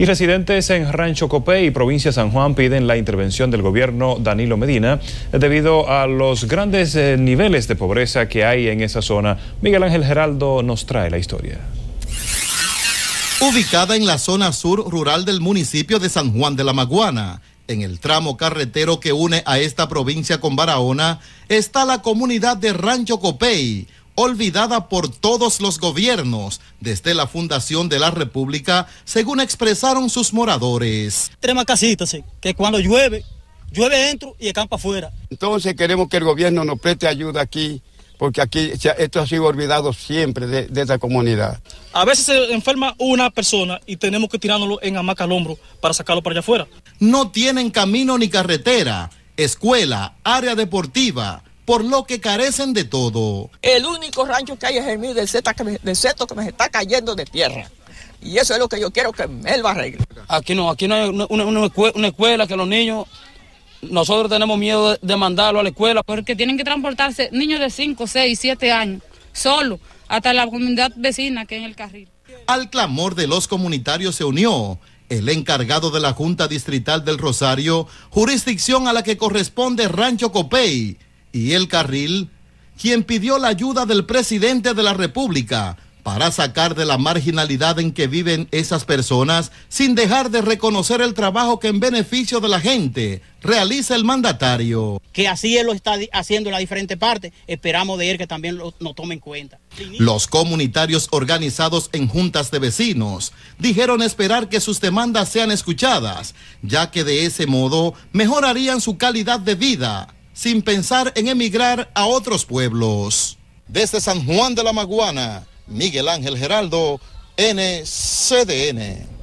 Y residentes en Rancho Copey, y provincia San Juan piden la intervención del gobierno Danilo Medina debido a los grandes eh, niveles de pobreza que hay en esa zona. Miguel Ángel Geraldo nos trae la historia. Ubicada en la zona sur rural del municipio de San Juan de la Maguana, en el tramo carretero que une a esta provincia con Barahona, está la comunidad de Rancho Copey olvidada por todos los gobiernos desde la fundación de la República, según expresaron sus moradores. Tenemos casitas que cuando llueve, llueve dentro y acampa afuera. Entonces queremos que el gobierno nos preste ayuda aquí, porque aquí esto ha sido olvidado siempre de, de esta comunidad. A veces se enferma una persona y tenemos que tirándolo en hamaca al hombro para sacarlo para allá afuera. No tienen camino ni carretera, escuela, área deportiva por lo que carecen de todo. El único rancho que hay es el mío del, seto que me, está cayendo de tierra. Y eso es lo que yo quiero que lo arregle. Aquí no, aquí no hay una, escuela que los niños nosotros tenemos miedo de, mandarlo a la escuela. Porque tienen que transportarse niños de 5, 6, 7 años, solo, hasta la comunidad vecina que es en el carril. Al clamor de los comunitarios se unió el encargado de la Junta Distrital del Rosario, jurisdicción a la que corresponde Rancho Copey, y el Carril, quien pidió la ayuda del presidente de la República para sacar de la marginalidad en que viven esas personas sin dejar de reconocer el trabajo que en beneficio de la gente realiza el mandatario. Que así lo está haciendo en la diferente parte, esperamos de él que también lo, tomen tome en cuenta. Los comunitarios organizados en juntas de vecinos dijeron esperar que sus demandas sean escuchadas, ya que de ese modo mejorarían su calidad de vida sin pensar en emigrar a otros pueblos. Desde San Juan de la Maguana, Miguel Ángel Geraldo, NCDN.